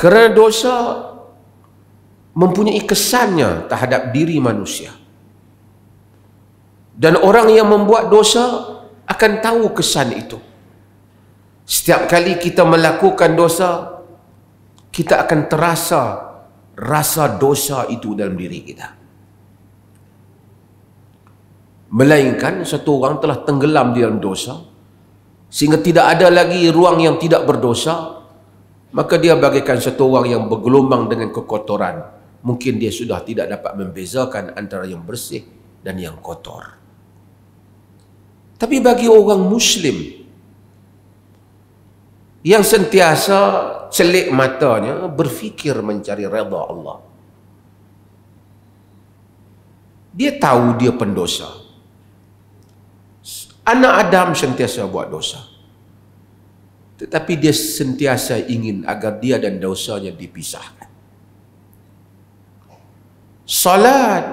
kerana dosa mempunyai kesannya terhadap diri manusia dan orang yang membuat dosa akan tahu kesan itu setiap kali kita melakukan dosa kita akan terasa rasa dosa itu dalam diri kita melainkan satu orang telah tenggelam di dalam dosa sehingga tidak ada lagi ruang yang tidak berdosa maka dia bagikan satu orang yang bergelombang dengan kekotoran mungkin dia sudah tidak dapat membezakan antara yang bersih dan yang kotor tapi bagi orang muslim yang sentiasa celik matanya berfikir mencari reda Allah dia tahu dia pendosa anak Adam sentiasa buat dosa tetapi dia sentiasa ingin agar dia dan dosanya dipisahkan. Salat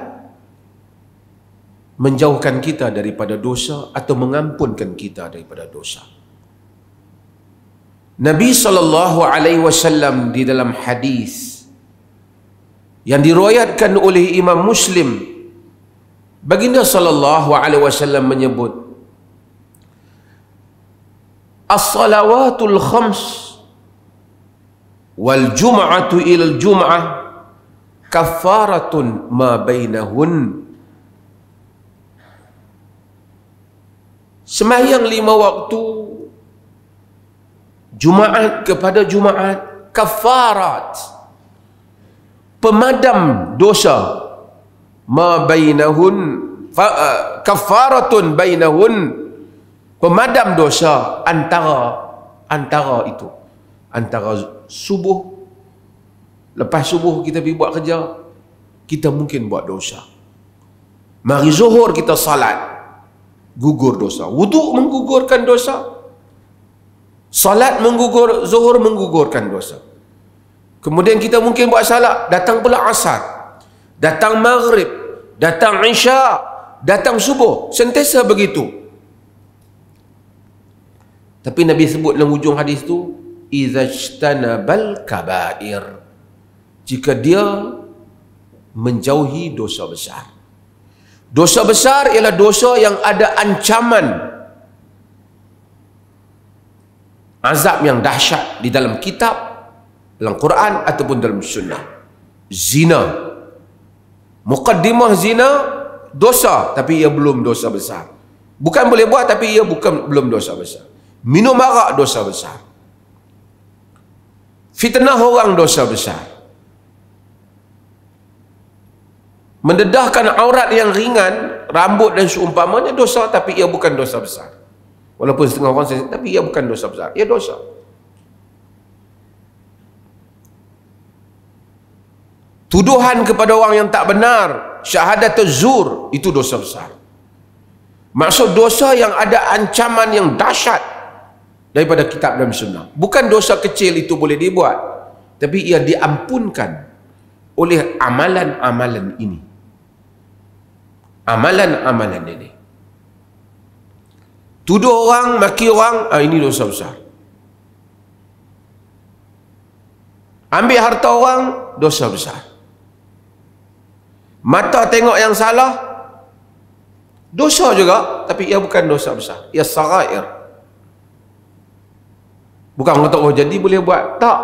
menjauhkan kita daripada dosa atau mengampunkan kita daripada dosa. Nabi sallallahu alaihi wasallam di dalam hadis yang diriwayatkan oleh Imam Muslim baginda sallallahu alaihi wasallam menyebut as-salawatul khams wal jum'atu ila al jum'ah kafaratun ma bainahun sembahyang lima waktu jumaat kepada jumaat kafarat pemadam dosa ma bainahun eh, kafaratun bainahun pemadam dosa antara antara itu antara subuh lepas subuh kita pergi buat kerja kita mungkin buat dosa mari zuhur kita salat gugur dosa wuduk menggugurkan dosa salat menggugur zuhur menggugurkan dosa kemudian kita mungkin buat salat datang pula asar datang maghrib datang isya datang subuh sentiasa begitu tapi Nabi sebut dalam hujung hadis tu izajtanabal kabair. Jika dia menjauhi dosa besar. Dosa besar ialah dosa yang ada ancaman azab yang dahsyat di dalam kitab dalam Quran ataupun dalam sunnah zina mukaddimah zina dosa tapi ia belum dosa besar bukan boleh buat tapi ia bukan belum dosa besar Minum arak dosa besar. Fitnah orang dosa besar. Mendedahkan aurat yang ringan, rambut dan seumpamanya dosa tapi ia bukan dosa besar. Walaupun setengah orang saya tapi ia bukan dosa besar. Ia dosa. Tuduhan kepada orang yang tak benar, syahadat tezur itu dosa besar. Maksud dosa yang ada ancaman yang dahsyat daripada kitab dan sunnah. Bukan dosa kecil itu boleh dibuat. Tapi ia diampunkan oleh amalan-amalan ini. Amalan-amalan ini. Tuduh orang, maki orang, ah, ini dosa besar. Ambil harta orang, dosa besar. Mata tengok yang salah, dosa juga, tapi ia bukan dosa besar. Ia sarair. Bukan orang kata oh jadi boleh buat. Tak.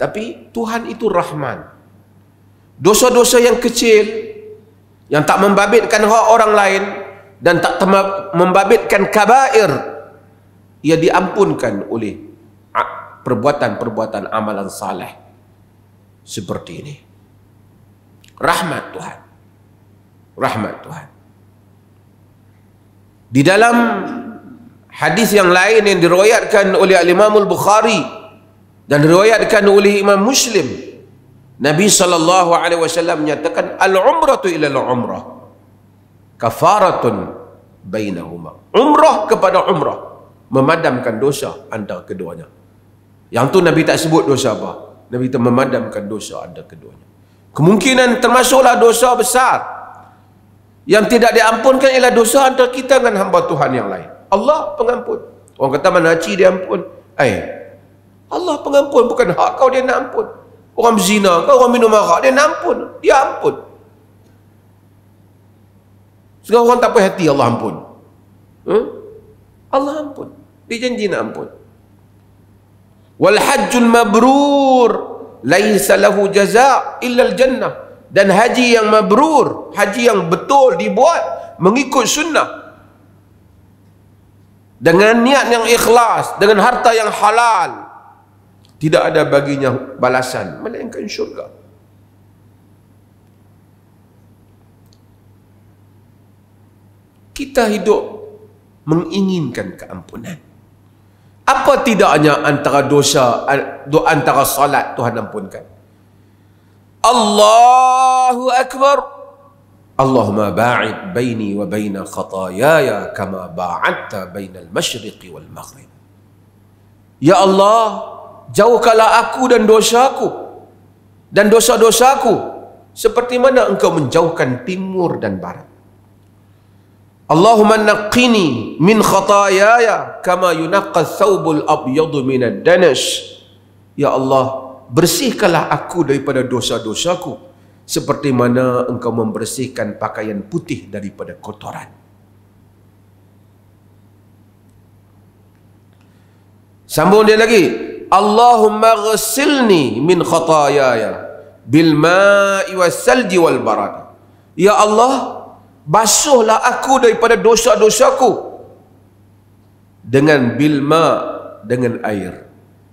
Tapi Tuhan itu Rahman. Dosa-dosa yang kecil yang tak membabitkan hak orang lain dan tak membabitkan kabair ia diampunkan oleh perbuatan-perbuatan amalan saleh seperti ini. Rahmat Tuhan. Rahmat Tuhan. Di dalam hadis yang lain yang diriwayatkan oleh Imam Al-Bukhari dan diriwayatkan oleh Imam Muslim Nabi sallallahu alaihi wasallam menyatakan al-umratu ila al-umrah kafaratun bainahuma umrah kepada umrah memadamkan dosa antara keduanya yang tu Nabi tak sebut dosa apa Nabi tak memadamkan dosa antara keduanya kemungkinan termasuklah dosa besar yang tidak diampunkan ialah dosa antara kita dengan hamba Tuhan yang lain Allah pengampun. Orang kata mana haji dia ampun. Eh, Allah pengampun bukan hak kau dia nak ampun. Orang berzina kau, orang minum arak dia nak ampun. Dia ampun. Sekarang orang tak puas hati Allah ampun. Hmm? Allah ampun. Dia janji nak ampun. Wal hajjul mabrur lain lahu jaza, illa al jannah. Dan haji yang mabrur, haji yang betul dibuat mengikut sunnah, dengan niat yang ikhlas dengan harta yang halal tidak ada baginya balasan melainkan syurga kita hidup menginginkan keampunan apa tidaknya antara dosa antara salat Tuhan ampunkan Allahu Akbar Allahumma اللهم باعد khatayaya, kama خطاياي كما al بين wal-Maghrib. Ya Allah, jauhkanlah aku dan dosaku dan dosa-dosaku seperti mana engkau menjauhkan timur dan barat Allahumma naqqini min khatayaya kama yunaqqa thawbul abyadu minad danas ya Allah bersihkanlah aku daripada dosa-dosaku seperti mana engkau membersihkan pakaian putih daripada kotoran. Sambung dia lagi. Allahumma ghsilni min khatayaya bil ma'i salji wal barad. Ya Allah, basuhlah aku daripada dosa-dosaku dengan bil ma dengan air.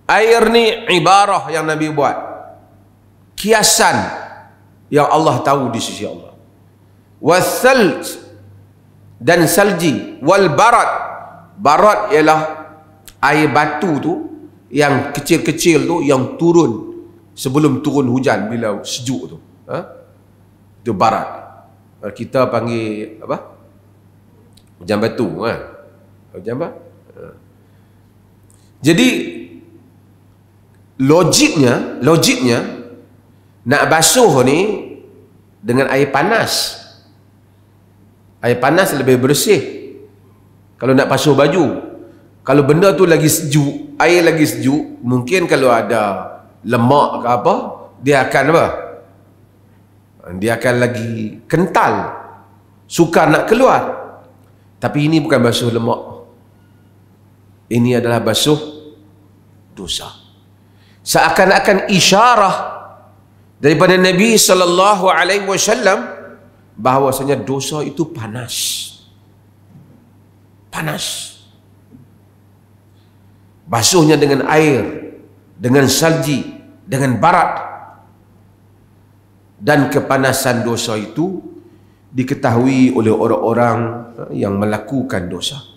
Air ni ibarah yang Nabi buat. Kiasan yang Allah tahu di sisi Allah. Wasalj dan salji wal barat. Barat ialah air batu tu yang kecil-kecil tu yang turun sebelum turun hujan bila sejuk tu. Ha? Itu barat. Ha, kita panggil apa? Hujan batu kan. Hujan apa? Ha. Jadi logiknya, logiknya nak basuh ni dengan air panas air panas lebih bersih kalau nak basuh baju kalau benda tu lagi sejuk air lagi sejuk mungkin kalau ada lemak ke apa dia akan apa dia akan lagi kental sukar nak keluar tapi ini bukan basuh lemak ini adalah basuh dosa seakan-akan isyarah daripada Nabi sallallahu alaihi wasallam bahwasanya dosa itu panas. Panas. Basuhnya dengan air, dengan salji, dengan barat. Dan kepanasan dosa itu diketahui oleh orang-orang yang melakukan dosa.